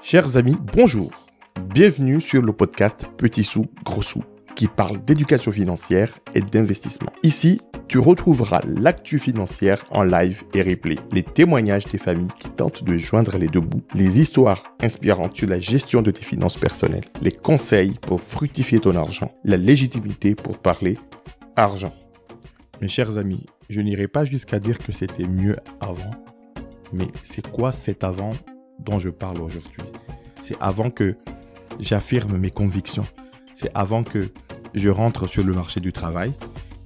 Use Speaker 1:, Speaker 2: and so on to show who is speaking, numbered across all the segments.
Speaker 1: Chers amis, bonjour. Bienvenue sur le podcast Petit sous, gros sous, qui parle d'éducation financière et d'investissement. Ici, tu retrouveras l'actu financière en live et replay, les témoignages des familles qui tentent de joindre les deux bouts, les histoires inspirantes sur la gestion de tes finances personnelles, les conseils pour fructifier ton argent, la légitimité pour parler argent. Mes chers amis, je n'irai pas jusqu'à dire que c'était mieux avant, mais c'est quoi cet avant dont je parle aujourd'hui. C'est avant que j'affirme mes convictions. C'est avant que je rentre sur le marché du travail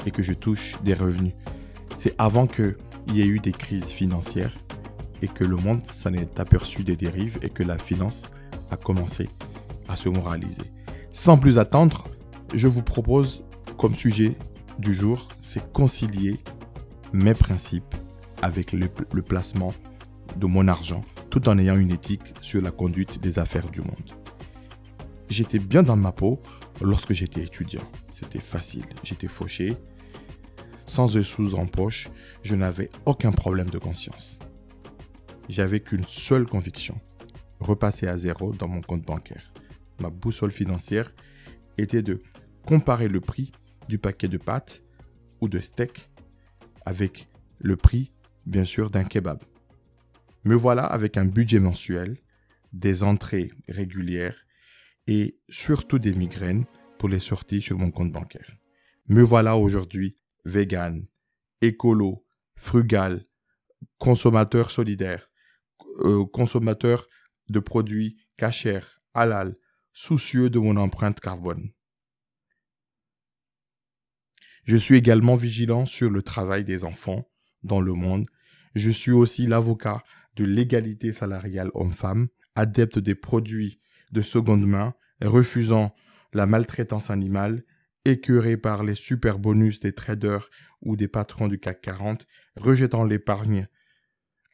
Speaker 1: et que je touche des revenus. C'est avant qu'il y ait eu des crises financières et que le monde s'en ait aperçu des dérives et que la finance a commencé à se moraliser. Sans plus attendre, je vous propose comme sujet du jour, c'est concilier mes principes avec le placement de mon argent tout en ayant une éthique sur la conduite des affaires du monde. J'étais bien dans ma peau lorsque j'étais étudiant. C'était facile. J'étais fauché. Sans un sous en poche, je n'avais aucun problème de conscience. J'avais qu'une seule conviction repasser à zéro dans mon compte bancaire. Ma boussole financière était de comparer le prix du paquet de pâtes ou de steak avec le prix, bien sûr, d'un kebab me voilà avec un budget mensuel, des entrées régulières et surtout des migraines pour les sorties sur mon compte bancaire. Me voilà aujourd'hui vegan, écolo, frugal, consommateur solidaire, euh, consommateur de produits cachers, halal, soucieux de mon empreinte carbone. Je suis également vigilant sur le travail des enfants dans le monde. Je suis aussi l'avocat de l'égalité salariale homme-femme, adepte des produits de seconde main, refusant la maltraitance animale, écœuré par les super bonus des traders ou des patrons du CAC 40, rejetant l'épargne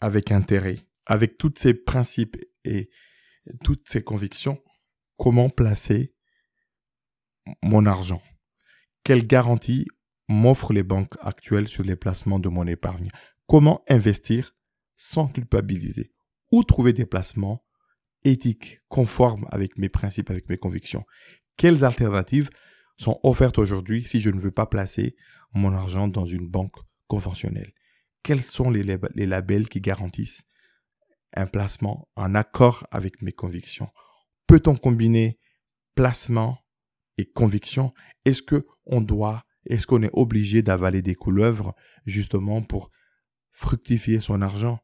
Speaker 1: avec intérêt. Avec tous ces principes et toutes ces convictions, comment placer mon argent Quelles garanties m'offrent les banques actuelles sur les placements de mon épargne Comment investir sans culpabiliser ou trouver des placements éthiques, conformes avec mes principes, avec mes convictions. Quelles alternatives sont offertes aujourd'hui si je ne veux pas placer mon argent dans une banque conventionnelle Quels sont les, labels qui garantissent un placement en accord avec mes convictions Peut-on combiner placement et conviction Est-ce que on doit est-ce qu'on est obligé d'avaler des couleuvres justement pour fructifier son argent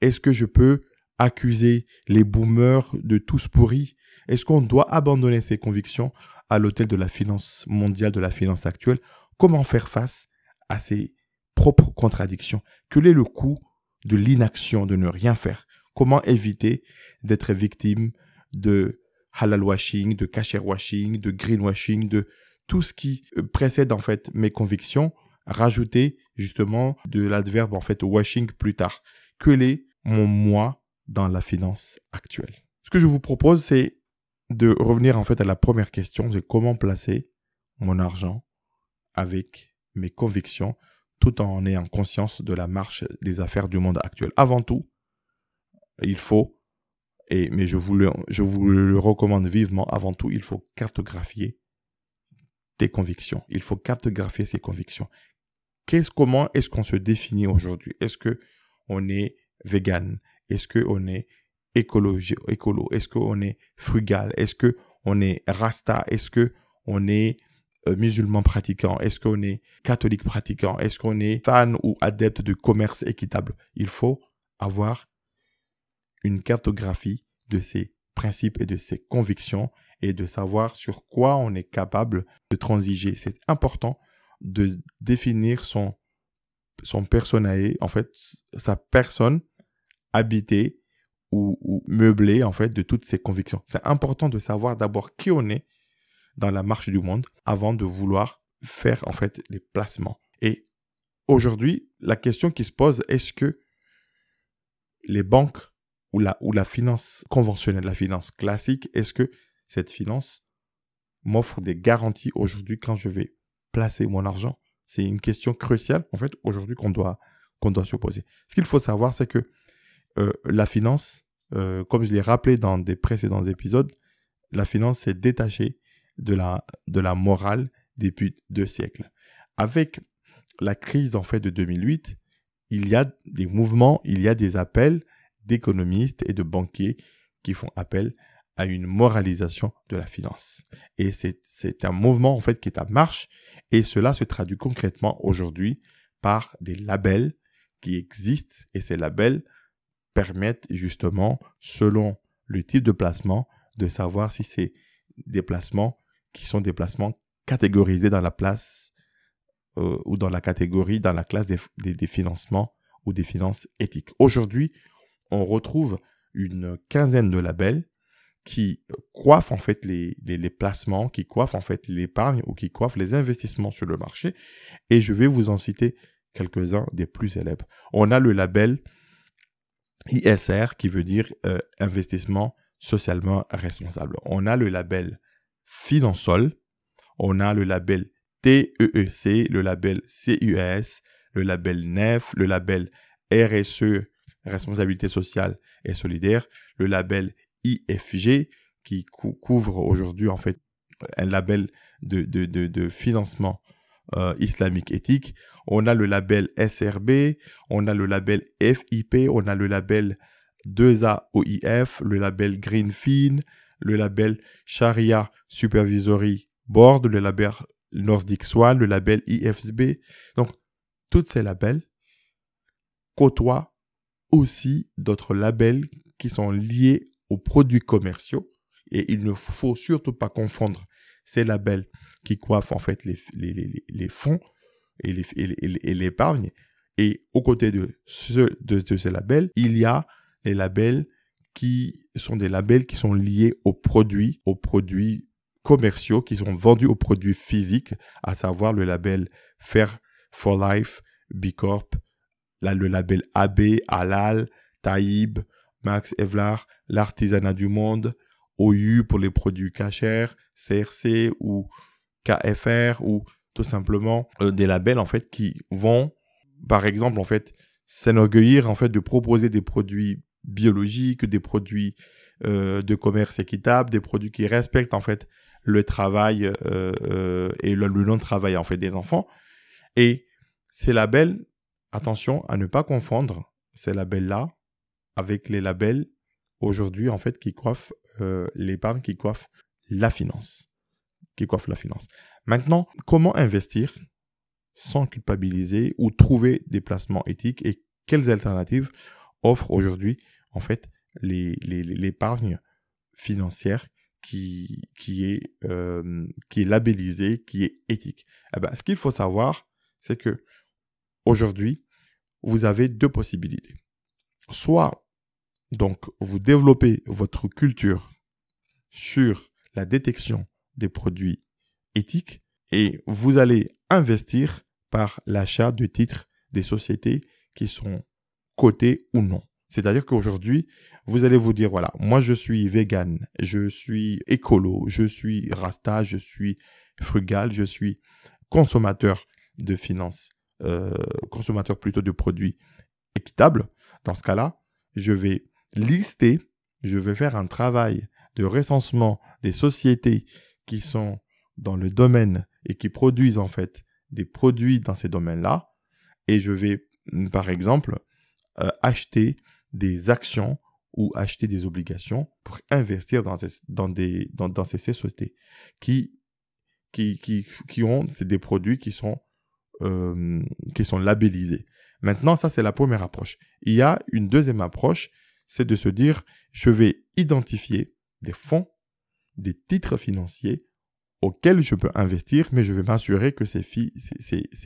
Speaker 1: Est-ce que je peux accuser les boomers de tous pourris Est-ce qu'on doit abandonner ses convictions à l'hôtel de la finance mondiale, de la finance actuelle Comment faire face à ses propres contradictions Quel est le coût de l'inaction, de ne rien faire Comment éviter d'être victime de halal washing, de cashier washing, de green washing, de tout ce qui euh, précède en fait mes convictions rajouter justement de l'adverbe en fait washing plus tard. Que est mon moi dans la finance actuelle. Ce que je vous propose, c'est de revenir en fait à la première question, c'est comment placer mon argent avec mes convictions tout en ayant conscience de la marche des affaires du monde actuel. Avant tout, il faut, et, mais je vous, je vous le recommande vivement, avant tout, il faut cartographier tes convictions. Il faut cartographier ses convictions comment est-ce qu'on se définit aujourd'hui Est-ce que on est vegan Est-ce que on est écolo, écolo Est-ce qu'on est frugal Est-ce que on est rasta Est-ce que on est euh, musulman pratiquant Est-ce qu'on est catholique pratiquant Est-ce qu'on est fan ou adepte de commerce équitable Il faut avoir une cartographie de ses principes et de ses convictions et de savoir sur quoi on est capable de transiger. C'est important de définir son, son personae, en fait, sa personne habitée ou, ou meublée, en fait, de toutes ses convictions. C'est important de savoir d'abord qui on est dans la marche du monde avant de vouloir faire, en fait, des placements. Et aujourd'hui, la question qui se pose, est-ce que les banques ou la, ou la finance conventionnelle, la finance classique, est-ce que cette finance m'offre des garanties aujourd'hui quand je vais placer mon argent C'est une question cruciale, en fait, aujourd'hui qu'on doit, qu'on doit se poser. Ce qu'il faut savoir, c'est que euh, la finance, euh, comme je l'ai rappelé dans des précédents épisodes, la finance s'est détachée de la, de la morale depuis deux siècles. Avec la crise, en fait, de 2008, il y a des mouvements, il y a des appels d'économistes et de banquiers qui font appel à une moralisation de la finance. Et c'est un mouvement en fait qui est à marche et cela se traduit concrètement aujourd'hui par des labels qui existent et ces labels permettent justement, selon le type de placement, de savoir si c'est des placements qui sont des placements catégorisés dans la place euh, ou dans la catégorie, dans la classe des, des financements ou des finances éthiques. Aujourd'hui, on retrouve une quinzaine de labels qui coiffent en fait les, placements, qui coiffent en fait l'épargne ou qui coiffent les investissements sur le marché. Et je vais vous en citer quelques-uns des plus célèbres. On a le label ISR qui veut dire euh, investissement socialement responsable. On a le label Finansol, on a le label TEEC, le label CUS, le label NEF, le label RSE, responsabilité sociale et solidaire, le label IFG, qui couvre aujourd'hui en fait un label de, financement euh, islamique éthique. On a le label SRB, on a le label FIP, on a le label 2 a OIF, le label Greenfin, le label Sharia Supervisory Board, le label Nordic Swan, le label IFSB. Donc, tous ces labels côtoient aussi d'autres labels qui sont liés aux produits commerciaux et il ne faut surtout pas confondre ces labels qui coiffent en fait les, fonds et l'épargne. Et, et aux côtés de, de, ces labels, il y a les labels qui sont des labels qui sont liés aux produits, aux produits commerciaux qui sont vendus aux produits physiques, à savoir le label Fair for Life, B le label AB, Halal, Taïb, Max Evlar, l'artisanat du monde, OU pour les produits K-Cher, CRC ou KFR ou tout simplement euh, des labels en fait qui vont par exemple en fait s'enorgueillir en fait de proposer des produits biologiques, des produits euh, de commerce équitable, des produits qui respectent en fait le travail euh, et le, le non-travail en fait des enfants. Et ces labels, attention à ne pas confondre ces labels-là avec les labels aujourd'hui en fait qui coiffent euh, l'épargne, qui coiffent la finance, qui la finance. Maintenant, comment investir sans culpabiliser ou trouver des placements éthiques et quelles alternatives offrent aujourd'hui en fait l'épargne financière qui, qui, est, euh, qui est labellisée, qui est éthique. Eh ben, ce qu'il faut savoir, c'est que aujourd'hui, vous avez deux possibilités. Soit donc, vous développez votre culture sur la détection des produits éthiques et vous allez investir par l'achat de titres des sociétés qui sont cotées ou non. C'est-à-dire qu'aujourd'hui, vous allez vous dire, voilà, moi je suis vegan, je suis écolo, je suis rasta, je suis frugal, je suis consommateur de finances, euh, consommateur plutôt de produits équitables. Dans ce cas-là, je vais lister, je vais faire un travail de recensement des sociétés qui sont dans le domaine et qui produisent en fait des produits dans ces domaines-là. Et je vais, mm, par exemple, euh, acheter des actions ou acheter des obligations pour investir dans ces, dans des, dans, ces sociétés qui, qui, qui, qui ont des produits qui sont, euh, qui sont labellisés. Maintenant, ça, c'est la première approche. Il y a une deuxième approche c'est de se dire, je vais identifier des fonds, des titres financiers auxquels je peux investir, mais je vais m'assurer que ces,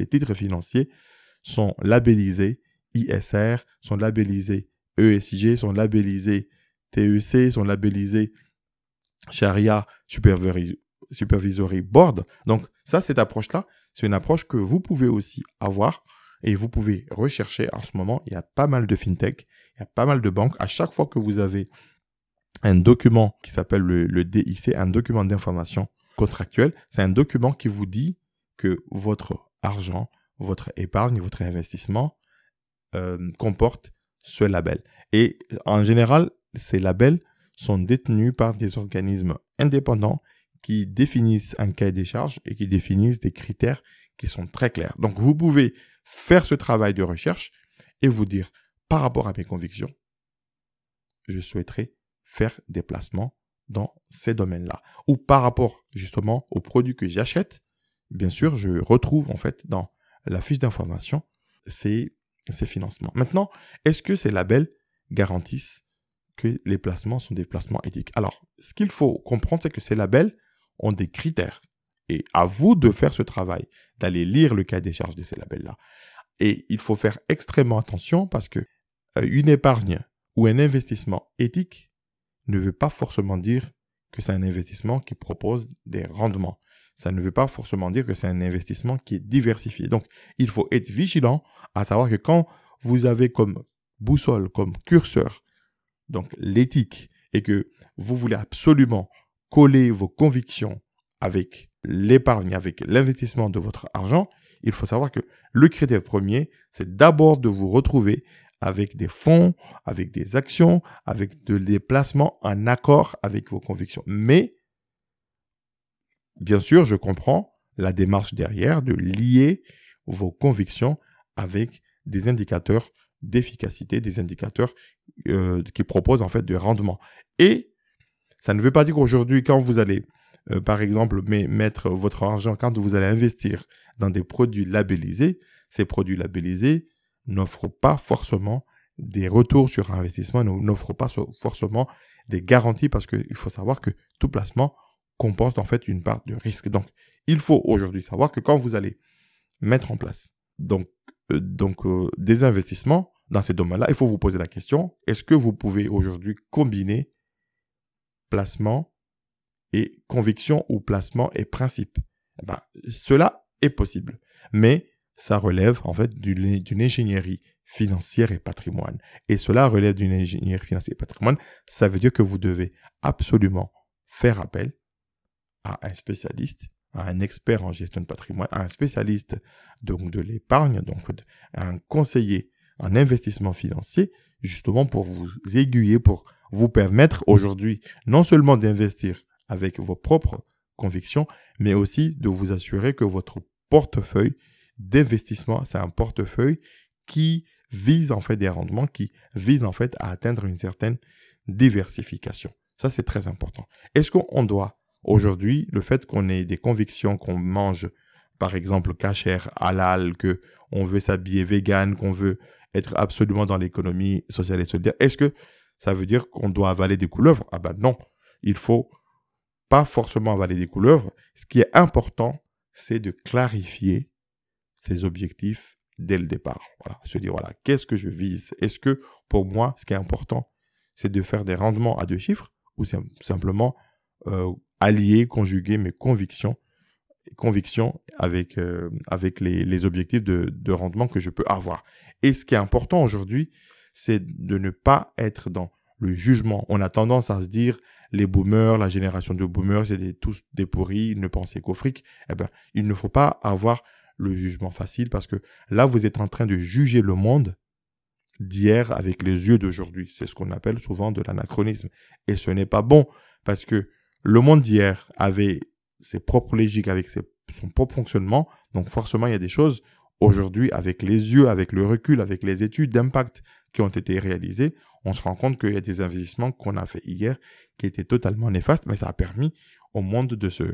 Speaker 1: titres financiers sont labellisés ISR, sont labellisés ESG, sont labellisés TEC, sont labellisés Sharia Supervisory Board. Donc ça, cette approche-là, c'est une approche que vous pouvez aussi avoir et vous pouvez rechercher en ce moment, il y a pas mal de fintech, il y a pas mal de banques. À chaque fois que vous avez un document qui s'appelle le, DIC, un document d'information contractuelle, c'est un document qui vous dit que votre argent, votre épargne, votre investissement euh, comporte ce label. Et euh, en général, ces labels sont détenus par des organismes indépendants qui définissent un cahier des charges et qui définissent des critères qui sont très clairs. Donc vous pouvez faire ce travail de recherche et vous dire, par rapport à mes convictions, je souhaiterais faire des placements dans ces domaines-là. Ou par rapport justement aux produits que j'achète, bien sûr, je retrouve en fait dans la fiche d'information ces, financements. Maintenant, est-ce que ces labels garantissent que les placements sont des placements éthiques Alors, ce qu'il faut comprendre, c'est que ces labels ont des critères. Et à vous de faire ce travail, d'aller lire le cas des charges de ces labels-là. Et il faut faire extrêmement attention parce que euh, une épargne ou un investissement éthique ne veut pas forcément dire que c'est un investissement qui propose des rendements. Ça ne veut pas forcément dire que c'est un investissement qui est diversifié. Donc, il faut être vigilant à savoir que quand vous avez comme boussole, comme curseur, donc l'éthique, et que vous voulez absolument coller vos convictions avec l'épargne avec l'investissement de votre argent, il faut savoir que le critère premier, c'est d'abord de vous retrouver avec des fonds, avec des actions, avec des placements en accord avec vos convictions. Mais, bien sûr, je comprends la démarche derrière de lier vos convictions avec des indicateurs d'efficacité, des indicateurs euh, qui proposent en fait des rendement. Et ça ne veut pas dire qu'aujourd'hui, quand vous allez euh, par exemple, mais mettre votre argent quand vous allez investir dans des produits labellisés, ces produits labellisés n'offrent pas forcément des retours sur investissement, n'offrent pas forcément des garanties parce qu'il faut savoir que tout placement comporte en fait une part de risque. Donc, il faut aujourd'hui savoir que quand vous allez mettre en place donc, euh, euh, des investissements dans ces domaines-là, il faut vous poser la question, est-ce que vous pouvez aujourd'hui combiner placement et conviction ou placement et principe. Eh ben, cela est possible, mais ça relève en fait d'une ingénierie financière et patrimoine. Et cela relève d'une ingénierie financière et patrimoine. Ça veut dire que vous devez absolument faire appel à un spécialiste, à un expert en gestion de patrimoine, à un spécialiste donc de l'épargne, donc à un conseiller en investissement financier, justement pour vous aiguiller, pour vous permettre aujourd'hui non seulement d'investir avec vos propres convictions, mais aussi de vous assurer que votre portefeuille d'investissement, c'est un portefeuille qui vise en fait des rendements, qui vise en fait à atteindre une certaine diversification. Ça, c'est très important. Est-ce qu'on doit aujourd'hui, le fait qu'on ait des convictions, qu'on mange par exemple cachère, halal, que veut s'habiller vegan, qu'on veut être absolument dans l'économie sociale et solidaire, est-ce que ça veut dire qu'on doit avaler des couleuvres Ah ben non, il faut pas forcément avaler des couleurs. Ce qui est important, c'est de clarifier ses objectifs dès le départ. se dire voilà, qu'est-ce que je vise Est-ce que pour moi, ce qui est important, c'est de faire des rendements à deux chiffres ou simplement euh, allier, conjuguer mes convictions, convictions avec, euh, avec les, objectifs de, rendement que je peux avoir. Et ce qui est important aujourd'hui, c'est de ne pas être dans le jugement. On a tendance à se dire les boomers, la génération de boomers, c'est tous des pourris, ils ne pensaient qu'au fric. Eh bien, il ne faut pas avoir le jugement facile parce que là, vous êtes en train de juger le monde d'hier avec les yeux d'aujourd'hui. C'est ce qu'on appelle souvent de l'anachronisme. Et ce n'est pas bon parce que le monde d'hier avait ses propres logiques, avec son propre fonctionnement. Donc forcément, il y a des choses aujourd'hui avec les yeux, avec le recul, avec les études d'impact, qui ont été réalisés, on se rend compte qu'il y a des investissements qu'on a fait hier qui étaient totalement néfastes, mais ça a permis au monde de se,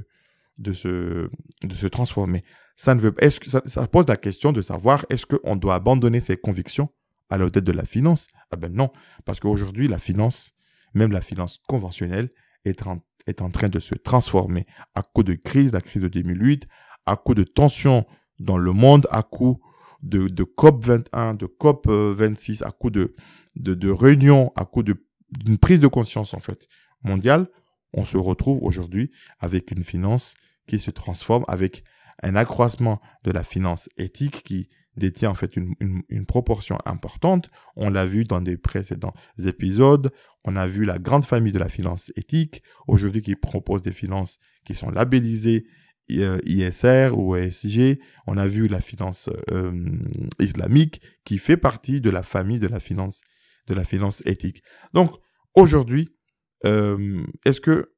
Speaker 1: de se, de se transformer. Ça, ne veut, est -ce que ça, pose la question de savoir est-ce qu'on doit abandonner ses convictions à la tête de la finance Ah ben non, parce qu'aujourd'hui, la finance, même la finance conventionnelle, est en, est en train de se transformer à cause de crise, la crise de 2008, à cause de tensions dans le monde, à cause de, de COP 21, de COP 26, euh, à coup de, de, de réunions, à coup d'une prise de conscience en fait mondiale, on se retrouve aujourd'hui avec une finance qui se transforme, avec un accroissement de la finance éthique qui détient en fait une, une, une proportion importante. On l'a vu dans des précédents épisodes, on a vu la grande famille de la finance éthique, aujourd'hui qui propose des finances qui sont labellisées, ISR euh, ou ESG, on a vu la finance euh, islamique qui fait partie de la famille de la finance, de la finance éthique. Donc aujourd'hui, euh, est-ce que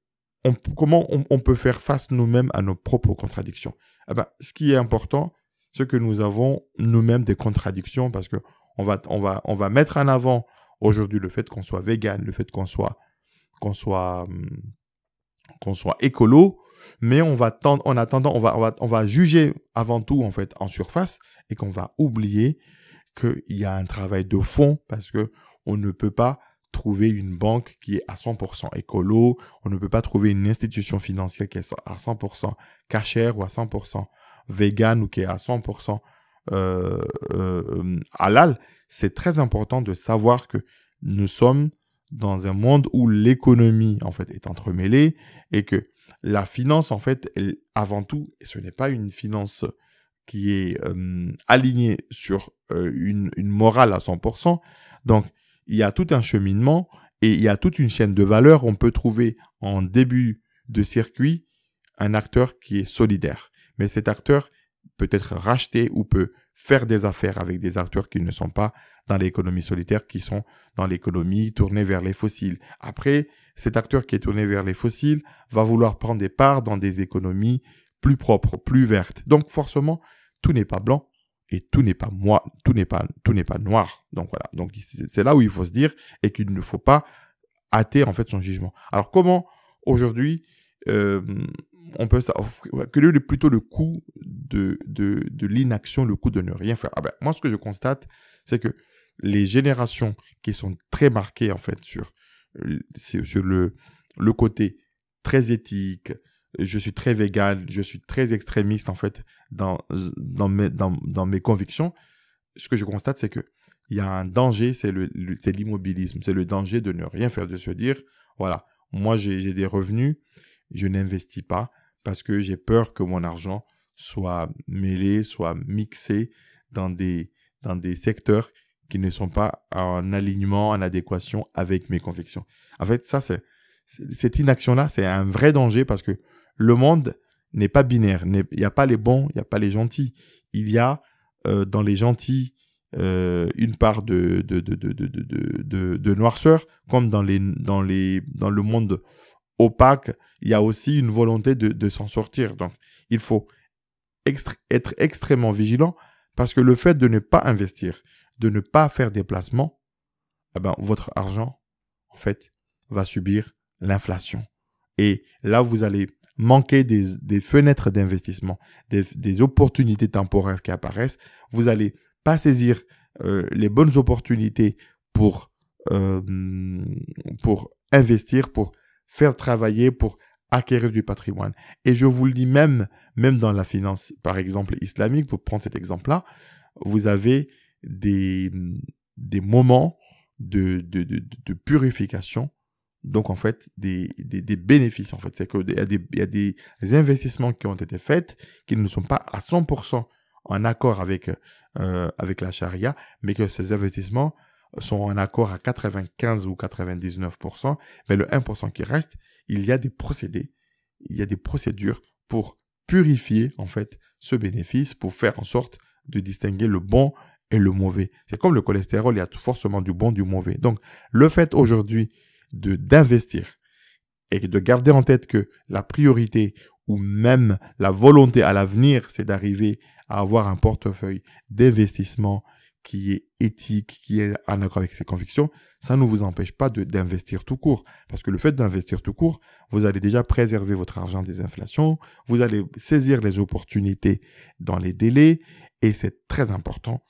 Speaker 1: comment on, peut faire face nous-mêmes à nos propres contradictions eh ben, ce qui est important, c'est que nous avons nous-mêmes des contradictions parce que on va, on va, on va mettre en avant aujourd'hui le fait qu'on soit vegan, le fait qu'on soit qu'on soit hum, qu'on soit écolo, mais on va en attendant, on va, juger avant tout en fait en surface et qu'on va oublier qu'il y a un travail de fond parce que on ne peut pas trouver une banque qui est à 100% écolo, on ne peut pas trouver une institution financière qui est à 100% cachère ou à 100% vegan ou qui est à 100% euh, euh, halal. C'est très important de savoir que nous sommes dans un monde où l'économie en fait est entremêlée et que la finance, en fait, avant tout, ce n'est pas une finance qui est euh, alignée sur euh, une, morale à 100%. Donc, il y a tout un cheminement et il y a toute une chaîne de valeur. On peut trouver en début de circuit un acteur qui est solidaire. Mais cet acteur peut être racheté ou peut faire des affaires avec des acteurs qui ne sont pas dans l'économie solitaire, qui sont dans l'économie tournée vers les fossiles. Après, cet acteur qui est tourné vers les fossiles va vouloir prendre des parts dans des économies plus propres, plus vertes. Donc forcément, tout n'est pas blanc et tout n'est pas moi, tout n'est pas tout n'est pas noir. Donc voilà. Donc c'est là où il faut se dire et qu'il ne faut pas hâter en fait son jugement. Alors comment aujourd'hui euh, on peut savoir quel est plutôt le coût de, de, l'inaction, le coût de ne rien faire. Ah ben, moi, ce que je constate, c'est que les générations qui sont très marquées en fait sur sur le, côté très éthique, je suis très végal je suis très extrémiste en fait dans, mes, convictions, ce que je constate c'est qu'il y a un danger, c'est l'immobilisme, c'est le danger de ne rien faire, de se dire, voilà, moi j'ai des revenus, je n'investis pas parce que j'ai peur que mon argent soit mêlé, soit mixé dans des, dans des secteurs qui ne sont pas en alignement, en adéquation avec mes convictions. En fait, ça, c'est, cette inaction-là, c'est un vrai danger parce que le monde n'est pas binaire. Il n'y a pas les bons, il n'y a pas les gentils. Il y a euh, dans les gentils euh, une part de de, de, de, de, noirceur, comme dans, les, dans, les, dans le monde opaque, il y a aussi une volonté de, s'en sortir. Donc, il faut être extrêmement vigilant parce que le fait de ne pas investir, de ne pas faire des placements, eh ben, votre argent, en fait, va subir l'inflation. Et là, vous allez manquer des, fenêtres d'investissement, des, opportunités temporaires qui apparaissent. Vous n'allez pas saisir euh, les bonnes opportunités pour, euh, pour investir, pour faire travailler, pour acquérir du patrimoine. Et je vous le dis même, même dans la finance, par exemple, islamique, pour prendre cet exemple-là, vous avez des, des moments de, de, de, purification donc en fait des, des, des bénéfices en fait c'est y a, des, y a des, investissements qui ont été faits qui ne sont pas à 100% en accord avec euh, avec la charia mais que ces investissements sont en accord à 95 ou 99% mais le 1% qui reste il y a des procédés il y a des procédures pour purifier en fait ce bénéfice pour faire en sorte de distinguer le bon et le mauvais. C'est comme le cholestérol, il y a forcément du bon, du mauvais. Donc, le fait aujourd'hui de d'investir et de garder en tête que la priorité ou même la volonté à l'avenir, c'est d'arriver à avoir un portefeuille d'investissement qui est éthique, qui est en accord avec ses convictions, ça ne vous empêche pas d'investir tout court. Parce que le fait d'investir tout court, vous allez déjà préserver votre argent des inflations, vous allez saisir les opportunités dans les délais, et c'est très important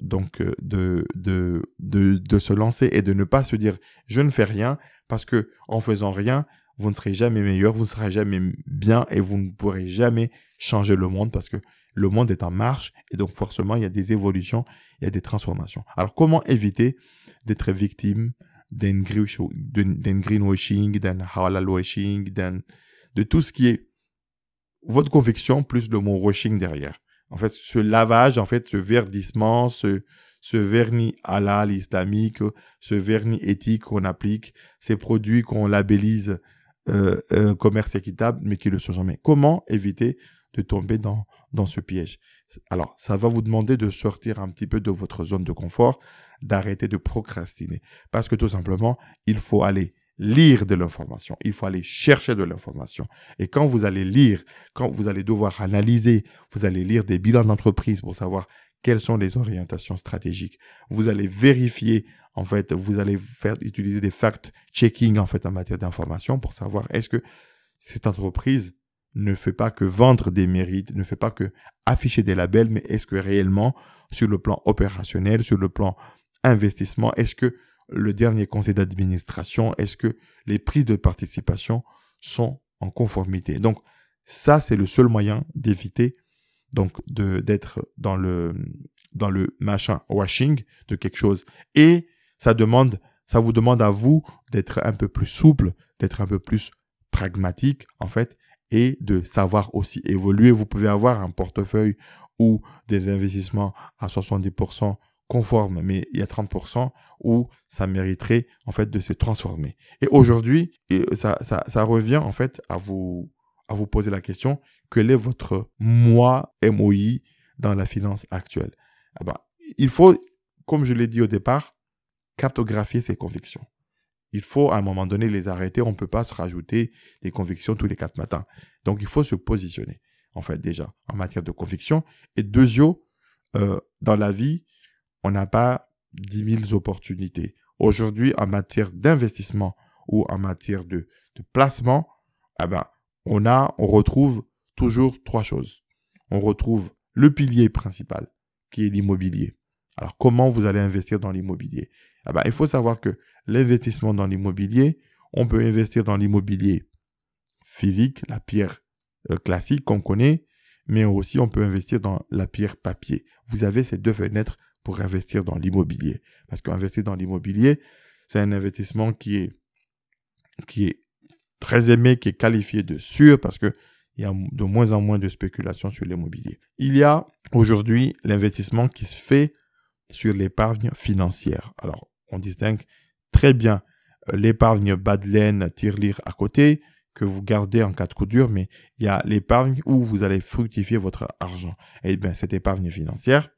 Speaker 1: donc euh, de, de, de, se lancer et de ne pas se dire je ne fais rien parce que en faisant rien, vous ne serez jamais meilleur, vous ne serez jamais bien et vous ne pourrez jamais changer le monde parce que le monde est en marche et donc forcément il y a des évolutions, il y a des transformations. Alors comment éviter d'être victime d'un greenwashing, d'un halalwashing, d'un de tout ce qui est votre conviction plus le mot washing derrière en fait, ce lavage, en fait, ce verdissement, ce, vernis halal islamique, ce vernis éthique qu'on applique, ces produits qu'on labellise euh, euh, commerce équitable, mais qui ne le sont jamais. Comment éviter de tomber dans ce piège Alors, ça va vous demander de sortir un petit peu de votre zone de confort, d'arrêter de procrastiner, parce que tout simplement, il faut aller lire de l'information, il faut aller chercher de l'information. Et quand vous allez lire, quand vous allez devoir analyser, vous allez lire des bilans d'entreprise pour savoir quelles sont les orientations stratégiques. Vous allez vérifier, en fait, vous allez faire, utiliser des fact-checking, en fait, en matière d'information pour savoir est-ce que cette entreprise ne fait pas que vendre des mérites, ne fait pas que afficher des labels, mais est-ce que réellement, sur le plan opérationnel, sur le plan investissement, est-ce que le dernier conseil d'administration, est-ce que les prises de participation sont en conformité Donc ça, c'est le seul moyen d'éviter donc d'être dans le, machin washing de quelque chose. Et ça demande, ça vous demande à vous d'être un peu plus souple, d'être un peu plus pragmatique en fait, et de savoir aussi évoluer. Vous pouvez avoir un portefeuille ou des investissements à 70% conforme, mais il y a 30% où ça mériterait en fait de se transformer. Et aujourd'hui, ça, ça, revient en fait à vous, à vous poser la question, quel est votre moi, MOI, dans la finance actuelle ah ben, Il faut, comme je l'ai dit au départ, cartographier ses convictions. Il faut à un moment donné les arrêter, on ne peut pas se rajouter des convictions tous les quatre matins. Donc il faut se positionner, en fait déjà, en matière de conviction. Et deuxièmement, euh, dans la vie, on n'a pas 10 000 opportunités. Aujourd'hui, en matière d'investissement ou en matière de, placement, ah ben, on, a, on retrouve toujours trois choses. On retrouve le pilier principal, qui est l'immobilier. Alors, comment vous allez investir dans l'immobilier ah ben, Il faut savoir que l'investissement dans l'immobilier, on peut investir dans l'immobilier physique, la pierre euh, classique qu'on connaît, mais aussi on peut investir dans la pierre papier. Vous avez ces deux fenêtres pour investir dans l'immobilier. Parce qu'investir dans l'immobilier, c'est un investissement qui est, qui est très aimé, qui est qualifié de sûr parce que il y a de moins en moins de spéculation sur l'immobilier. Il y a aujourd'hui l'investissement qui se fait sur l'épargne financière. Alors, on distingue très bien euh, l'épargne bas de laine, tirelire à côté, que vous gardez en cas de coup dur, mais il y a l'épargne où vous allez fructifier votre argent. Et eh bien, cette épargne financière,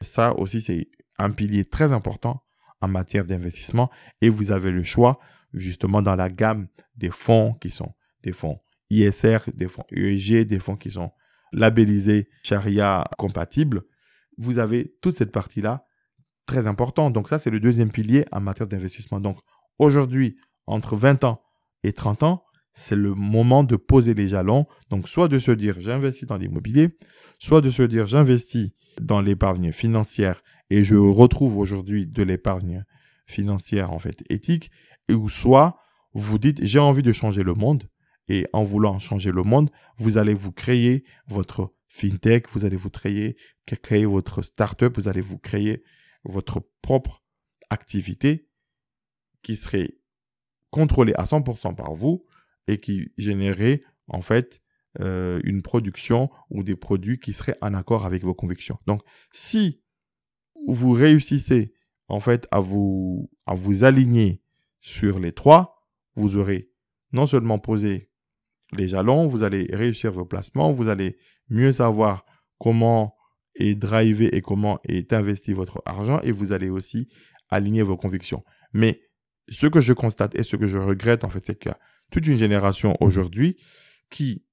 Speaker 1: ça aussi, c'est un pilier très important en matière d'investissement et vous avez le choix justement dans la gamme des fonds qui sont des fonds ISR, des fonds EEG, des fonds qui sont labellisés charia compatibles. Vous avez toute cette partie-là très importante. Donc ça, c'est le deuxième pilier en matière d'investissement. Donc aujourd'hui, entre 20 ans et 30 ans, c'est le moment de poser les jalons. Donc, soit de se dire j'investis dans l'immobilier, soit de se dire j'investis dans l'épargne financière et je retrouve aujourd'hui de l'épargne financière en fait éthique, ou soit vous dites j'ai envie de changer le monde et en voulant changer le monde, vous allez vous créer votre fintech, vous allez vous créer, créer votre startup, vous allez vous créer votre propre activité qui serait contrôlée à 100% par vous et qui générait en fait euh, une production ou des produits qui seraient en accord avec vos convictions. Donc, si vous réussissez en fait à vous, aligner sur les trois, vous aurez non seulement posé les jalons, vous allez réussir vos placements, vous allez mieux savoir comment est driver et comment est investi votre argent et vous allez aussi aligner vos convictions. Mais ce que je constate et ce que je regrette en fait, c'est que toute une génération aujourd'hui qui,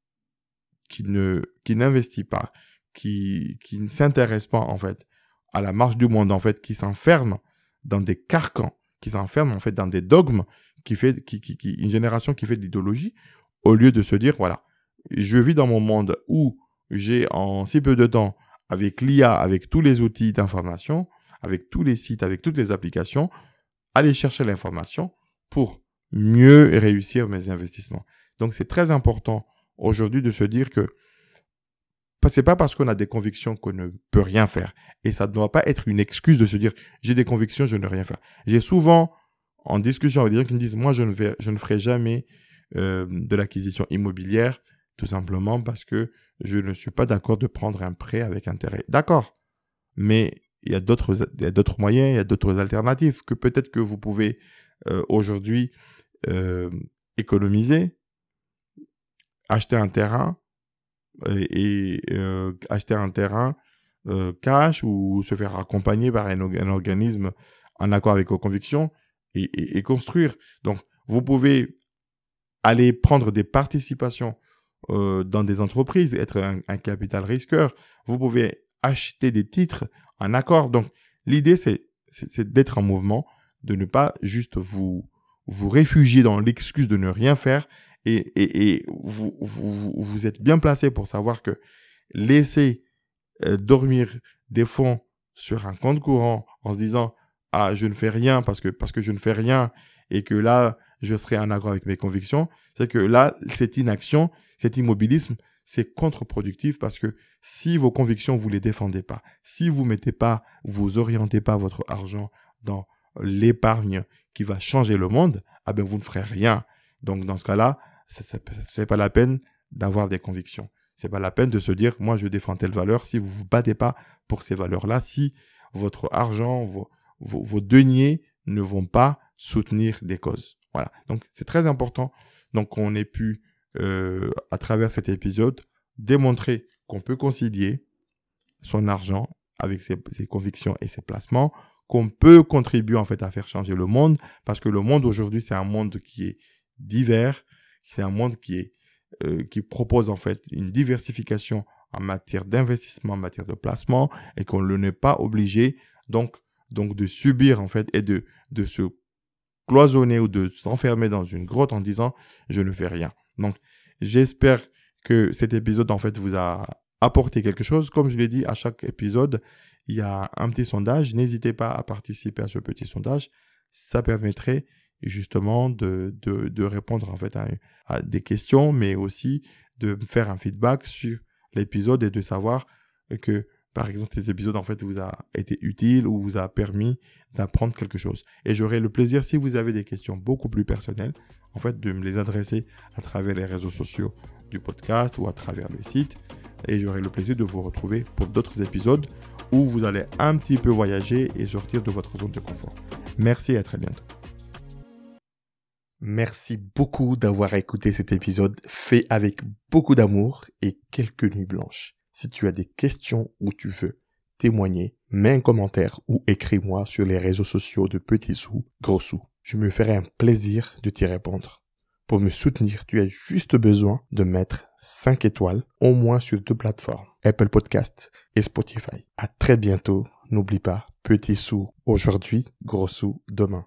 Speaker 1: qui ne, qui n'investit pas, qui, ne s'intéresse pas, en fait, à la marche du monde, en fait, qui s'enferme dans des carcans, qui s'enferme, en fait, dans des dogmes, qui fait, une génération qui fait de l'idéologie, au lieu de se dire, voilà, je vis dans mon monde où j'ai en si peu de temps, avec l'IA, avec tous les outils d'information, avec tous les sites, avec toutes les applications, aller chercher l'information pour mieux réussir mes investissements. Donc c'est très important aujourd'hui de se dire que c'est pas parce qu'on a des convictions qu'on ne peut rien faire. Et ça ne doit pas être une excuse de se dire j'ai des convictions, je ne rien faire. J'ai souvent en discussion avec des gens qui me disent moi je ne, vais, je ne ferai jamais euh, de l'acquisition immobilière tout simplement parce que je ne suis pas d'accord de prendre un prêt avec intérêt. D'accord, mais il y a d'autres moyens, il y a d'autres alternatives que peut-être que vous pouvez euh, aujourd'hui euh, économiser, acheter un terrain et, euh, acheter un terrain euh, cash ou se faire accompagner par un, organisme en accord avec vos convictions et, construire. Donc, vous pouvez aller prendre des participations dans des entreprises, être un, un capital risqueur. Vous pouvez acheter des titres en accord. Donc, l'idée, c'est d'être en mouvement, de ne pas juste vous vous réfugiez dans l'excuse de ne rien faire et, vous, êtes bien placé pour savoir que laisser euh, dormir des fonds sur un compte courant en se disant ah je ne fais rien parce que parce que je ne fais rien et que là je serai en accord avec mes convictions c'est que là cette inaction cet immobilisme c'est contre-productif parce que si vos convictions vous les défendez pas si vous ne mettez pas vous orientez pas votre argent dans l'épargne qui va changer le monde, ah ben vous ne ferez rien. Donc dans ce cas-là, c'est pas la peine d'avoir des convictions. C'est pas la peine de se dire moi je défends telle valeur si vous vous battez pas pour ces valeurs-là, si votre argent, vos, deniers ne vont pas soutenir des causes. Voilà. Donc c'est très important. Donc on ait pu euh, à travers cet épisode démontrer qu'on peut concilier son argent avec ses convictions et ses placements, qu'on peut contribuer en fait à faire changer le monde, parce que le monde aujourd'hui c'est un monde qui est divers, c'est un monde qui euh, qui propose en fait une diversification en matière d'investissement, en matière de placement, et qu'on ne n'est pas obligé donc donc de subir en fait et de de se cloisonner ou de s'enfermer dans une grotte en disant je ne fais rien. Donc j'espère que cet épisode en fait vous a apporté quelque chose. Comme je l'ai dit à chaque épisode, il y a un petit sondage. N'hésitez pas à participer à ce petit sondage. Ça permettrait justement de, répondre en fait à, des questions, mais aussi de faire un feedback sur l'épisode et de savoir que par exemple ces épisodes en fait vous a été utile ou vous a permis d'apprendre quelque chose. Et j'aurai le plaisir si vous avez des questions beaucoup plus personnelles en fait de me les adresser à travers les réseaux sociaux du podcast ou à travers le site. Et j'aurai le plaisir de vous retrouver pour d'autres épisodes où vous allez un petit peu voyager et sortir de votre zone de confort. Merci et à très bientôt. Merci beaucoup d'avoir écouté cet épisode fait avec beaucoup d'amour et quelques nuits blanches. Si tu as des questions ou tu veux témoigner, mets un commentaire ou écris-moi sur les réseaux sociaux de Petit Sous, Gros Sous. Je me ferai un plaisir de t'y répondre. Pour me soutenir, tu as juste besoin de mettre 5 étoiles au moins sur deux plateformes, Apple Podcast et Spotify. À très bientôt. N'oublie pas, petit sou aujourd'hui, gros sou demain.